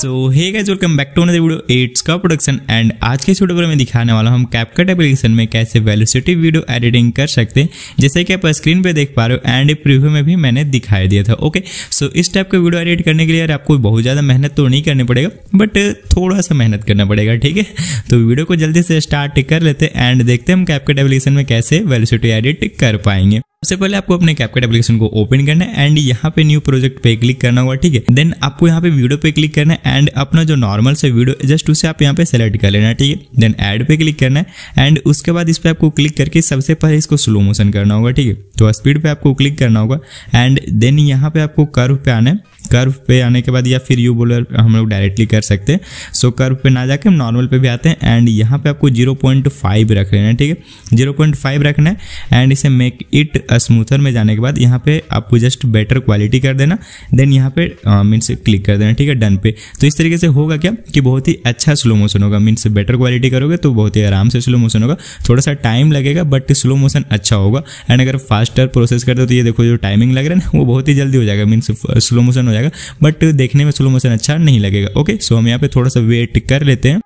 so hey guys welcome back to another video एट्स का production and आज के इस वीडियो में दिखाने वाला हम कैपकट एप्लीकेशन में कैसे वेलोसिटी वीडियो एडिटिंग कर सकते हैं जैसे कि आप स्क्रीन पे देख पा रहे हो एंड प्रीव्यू में भी मैंने दिखाई दिया था ओके सो so, इस टाइप का वीडियो एडिट करने के लिए यार आपको बहुत ज़्यादा मेहनत तो नहीं करनी पड़ेगा बट थोड़ा सा मेहनत करना पड़ेगा ठीक है तो वीडियो को जल्दी से स्टार्ट कर लेते हैं एंड देखते हैं हम कैपकट एप्लीकेशन में कैसे वेलोसिटी एडिट कर पाएंगे सबसे पहले आपको अपने कैपकेट एप्लीकेशन को ओपन करना है एंड यहाँ पे न्यू प्रोजेक्ट पे क्लिक करना होगा ठीक है देन आपको यहाँ पे वीडियो पे क्लिक करना है एंड अपना जो नॉर्मल से वीडियो जस्ट उसे आप यहाँ पे सेलेक्ट कर लेना ठीक है देन एड पे क्लिक करना है एंड उसके बाद इस पर आपको क्लिक करके सबसे पहले इसको स्लो मोशन करना होगा ठीक है तो स्पीड पे आपको क्लिक करना होगा एंड देन यहाँ पे आपको कर्व पे आना है कर्व पे आने के बाद या फिर यू बोलर हम लोग डायरेक्टली कर सकते हैं सो कर्व पे ना जाके हम नॉर्मल पे भी आते हैं एंड यहाँ पे आपको 0.5 रख लेना है ठीक है 0.5 रखना है एंड इसे मेक इट स्मूथर में जाने के बाद यहाँ पे आपको जस्ट बेटर क्वालिटी कर देना देन यहाँ पे मीन्स uh, क्लिक कर देना ठीक है डन पे तो इस तरीके से होगा क्या कि बहुत ही अच्छा स्लो मोशन होगा मीन्स बेटर क्वालिटी करोगे तो बहुत ही आराम से स्लो मोशन होगा थोड़ा सा टाइम लगेगा बट स्लो मोशन अच्छा होगा एंड अगर फास्टर प्रोसेस कर दो तो ये देखो जो टाइमिंग लग रहा है ना वो बहुत ही जल्दी हो जाएगा मीन्स स्लो मोशन हो जाएगा जाएगा बट देखने में स्लो मोशन अच्छा नहीं लगेगा ओके सो हम यहाँ पे थोड़ा सा वेट कर लेते हैं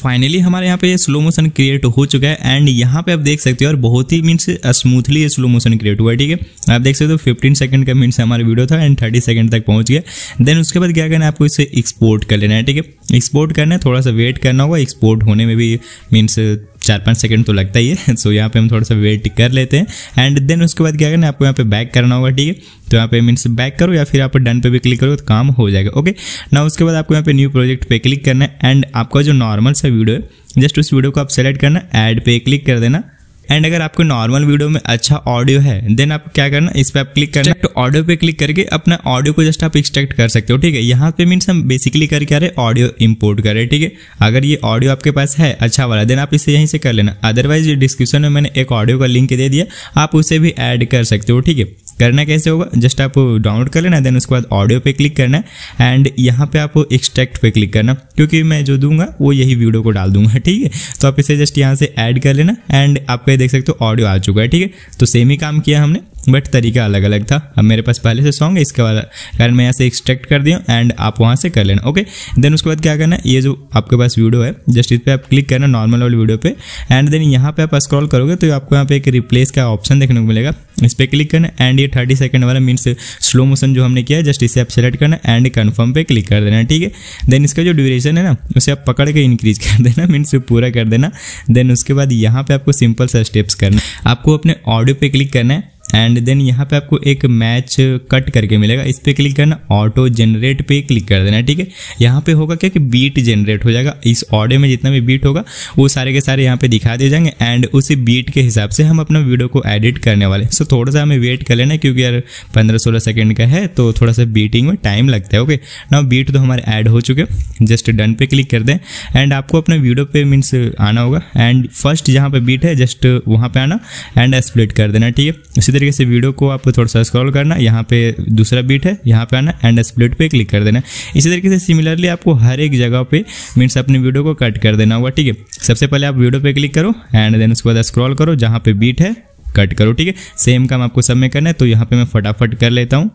फाइनली हमारे यहाँ पे ये स्लो मोशन क्रिएट हो चुका है एंड यहाँ पे आप देख सकते हो और बहुत ही मीन्स स्मूथली ये स्लो मोशन क्रिएट हुआ है ठीक है आप देख सकते हो 15 सेकंड का मीन्स हमारा वीडियो था एंड 30 सेकंड तक पहुंच गया देन उसके बाद क्या करना है आपको इसे एक्सपोर्ट कर लेना है ठीक है एक्सपोर्ट करना है थोड़ा सा वेट करना होगा एक्सपोर्ट होने में भी मीन्स चार पाँच सेकंड तो लगता ही है सो यहाँ पे हम थोड़ा सा वेट कर लेते हैं एंड देन उसके बाद क्या करना है आपको यहाँ पे बैक करना होगा ठीक है तो यहाँ पे मीनस बैक करो या फिर आप डन पे भी क्लिक करो तो काम हो जाएगा ओके ना उसके बाद आपको यहाँ पे न्यू प्रोजेक्ट पे क्लिक करना है एंड आपका जो नॉर्मल सा वीडियो है जस्ट उस वीडियो को आप सेलेक्ट करना ऐड पे क्लिक कर देना एंड अगर आपको नॉर्मल वीडियो में अच्छा ऑडियो है देन आप क्या करना इस पर आप क्लिक करना तो ऑडियो पे क्लिक करके अपना ऑडियो को जस्ट आप एक्सट्रैक्ट कर सकते हो ठीक है यहाँ पे मीन्स हम बेसिकली करके आ रहे ऑडियो इम्पोर्ट कर रहे हैं ठीक है अगर ये ऑडियो आपके पास है अच्छा वाला देन आप इसे यहीं से कर लेना अदरवाइज डिस्क्रिप्शन में मैंने एक ऑडियो का लिंक दे दिया आप उसे भी ऐड कर सकते हो ठीक है करना कैसे होगा जस्ट आप डाउनलोड कर लेना देन उसके बाद ऑडियो पे क्लिक करना एंड यहाँ पे आप एक्सट्रैक्ट पे क्लिक करना क्योंकि मैं जो दूंगा वो यही वीडियो को डाल दूंगा ठीक है तो आप इसे जस्ट यहाँ से ऐड कर लेना एंड आपका देख सकते हो ऑडियो आ चुका है ठीक है तो सेम ही काम किया हमने बट तरीका अलग अलग था अब मेरे पास पहले से सॉन्ग है इसके कारण मैं यहाँ से एक्सट्रैक्ट कर दिया एंड आप वहाँ से कर लेना ओके देन उसके बाद क्या करना ये जो आपके पास वीडियो है जस्ट इस पर आप क्लिक करना नॉर्मल वाली वीडियो पे एंड देन यहाँ पे आप स्क्रॉल करोगे तो आपको यहाँ पे एक रिप्लेस का ऑप्शन देखने को मिलेगा इस पर क्लिक करना एंड ये थर्टी सेकेंड वाला मीन्स स्लो मोशन जो हमने किया जस्ट इसे आप सेलेक्ट करना एंड कन्फर्म पे क्लिक कर देना ठीक है देन इसका जो ड्यूरेशन है ना उसे आप पकड़ के इंक्रीज कर देना मीन्स पूरा कर देना देन उसके बाद यहाँ पर आपको सिंपल सा स्टेप्स करना आपको अपने ऑडियो पे क्लिक करना है एंड देन यहाँ पे आपको एक मैच कट करके मिलेगा इस पर क्लिक करना ऑटो जनरेट पे क्लिक कर देना ठीक है यहाँ पे होगा क्या कि बीट जनरेट हो जाएगा इस ऑडियो में जितना भी बीट होगा वो सारे के सारे यहाँ पे दिखा दिए जाएंगे एंड उसी बीट के हिसाब से हम अपना वीडियो को एडिट करने वाले सो so, थोड़ा सा हमें वेट कर लेना क्योंकि यार पंद्रह सोलह सेकेंड का है तो थोड़ा सा बीटिंग में टाइम लगता है ओके ना बीट तो हमारे ऐड हो चुके जस्ट डन पे क्लिक कर दें एंड आपको अपने वीडियो पे मीन्स आना होगा एंड फर्स्ट जहाँ पे बीट है जस्ट वहाँ पे आना एंड स्प्लिट कर देना ठीक है तरीके से वीडियो को आपको थोड़ा सा स्क्रॉल करना यहाँ पे दूसरा बीट है यहाँ पे आना एंड स्प्लिट पे क्लिक कर देना इसी तरीके से सिमिलरली आपको हर एक जगह पे मीन्स अपने वीडियो को कट कर देना होगा ठीक है सबसे पहले आप वीडियो पे क्लिक करो एंड देन उसके बाद स्क्रॉल करो जहाँ पे बीट है कट करो ठीक है सेम काम आपको सब में करना है तो यहाँ पे मैं फटाफट कर लेता हूँ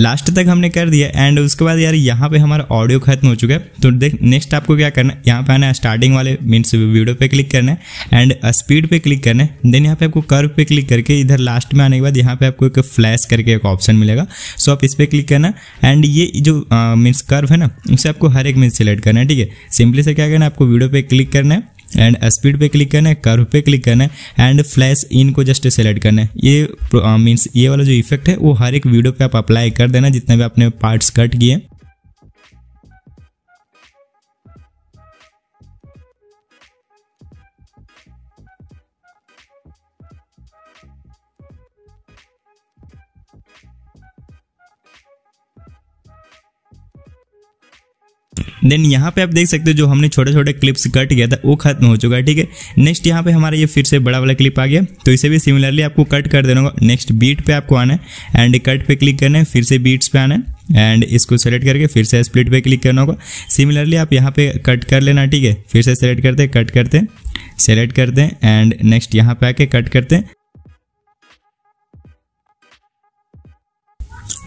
लास्ट तक हमने कर दिया एंड उसके बाद यार यहाँ पे हमारा ऑडियो खत्म हो चुका है तो देख नेक्स्ट आपको क्या करना है यहाँ पे आना है स्टार्टिंग वाले मीन्स वीडियो पे क्लिक करना है एंड स्पीड uh, पे क्लिक करना है देन यहाँ पे आपको कर्व पे क्लिक करके इधर लास्ट में आने के बाद यहाँ पे आपको एक फ्लैश करके एक ऑप्शन मिलेगा सो आप इस पर क्लिक करना एंड ये जो मीन्स uh, कर्व है ना उसे आपको हर एक मीन सेलेक्ट करना है ठीक है सिंपली से क्या करना है आपको वीडियो पे क्लिक करना है एंड स्पीड पे क्लिक करना है कर्व पे क्लिक करना है एंड फ्लैश इन को जस्ट सेलेक्ट करना है ये मीन्स uh, ये वाला जो इफेक्ट है वो हर एक वीडियो पे आप अप्लाई कर देना जितने भी आपने पार्ट्स कट किए देन यहाँ पे आप देख सकते हो जो हमने छोटे छोटे क्लिप्स कट गया था वो खत्म हो चुका है ठीक है नेक्स्ट यहाँ पे हमारा ये फिर से बड़ा वाला क्लिप आ गया तो इसे भी सिमिलरली आपको कट कर देना होगा नेक्स्ट बीट पे आपको आना है एंड कट पे क्लिक करना है फिर से बीट्स पे आना है एंड इसको सेलेक्ट करके फिर से स्प्लिट पे क्लिक करना होगा सिमिलरली आप यहाँ पे कट कर लेना ठीक है फिर से सेलेक्ट करते कट करते सेलेक्ट करते हैं एंड नेक्स्ट यहाँ पे आके कट करते हैं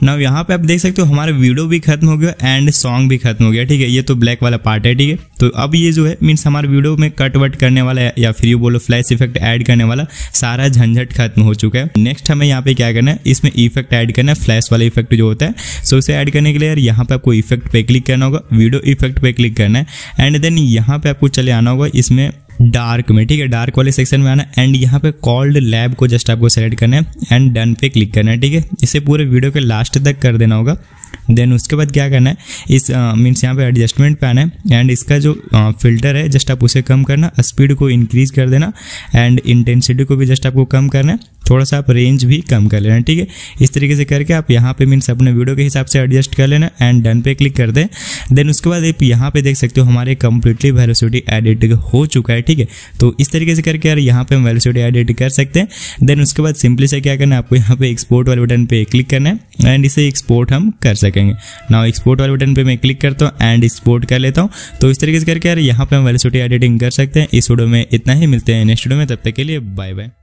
ना यहाँ पे आप देख सकते हो हमारा वीडियो भी खत्म हो गया एंड सॉन्ग भी खत्म हो गया ठीक है ये तो ब्लैक वाला पार्ट है ठीक है तो अब ये जो है मीन्स हमारे वीडियो में कट वट करने वाला है या फिर ये बोलो फ्लैश इफेक्ट ऐड करने वाला सारा झंझट खत्म हो चुका है नेक्स्ट हमें यहाँ पे क्या करना है इसमें इफेक्ट ऐड करना है फ्लैश वाला इफेक्ट जो होता है सो उसे ऐड करने के लिए यार यहाँ पे आपको इफेक्ट पे क्लिक करना होगा वीडियो इफेक्ट पे क्लिक करना है एंड देन यहाँ पे आपको चले आना होगा इसमें डार्क में ठीक है डार्क वाले सेक्शन में आना एंड यहाँ पे कॉल्ड लैब को जस्ट आपको सेलेक्ट करना है एंड डन पे क्लिक करना है ठीक है इसे पूरे वीडियो के लास्ट तक कर देना होगा देन उसके बाद क्या करना है इस मीन्स uh, यहाँ पे एडजस्टमेंट पे आना है एंड इसका जो फिल्टर uh, है जस्ट आप उसे कम करना स्पीड को इंक्रीज कर देना एंड इंटेंसिटी को भी जस्ट आपको कम करना है थोड़ा सा आप रेंज भी कम कर लेना ठीक है इस तरीके से करके आप यहाँ पे मीन्स अपने वीडियो के हिसाब से एडजस्ट कर लेना एंड डन पे क्लिक कर दें देन उसके बाद आप यहाँ पे देख सकते हो हमारे कंप्लीटली वेलोसिटी एडिट हो चुका है ठीक है तो इस तरीके से करके यार यहाँ पे हम वेलोसिटी एडिट कर सकते हैं देन उसके बाद सिंपली से क्या करना है आपको यहाँ पे एक्सपोर्ट वाले बटन पे क्लिक करना है एंड इसे एक्सपोर्ट हम कर सकेंगे नाउ एक्सपोर्ट वाले बटन पर मैं क्लिक करता हूँ एंड एक्सपोर्ट कर लेता हूँ तो इस तरीके से करके यार यहाँ पे हम वेलोसिटी एडिटिंग कर सकते हैं इस वीडियो में इतना ही मिलते हैं नेक्स्ट वीडियो में तब तक के लिए बाय बाय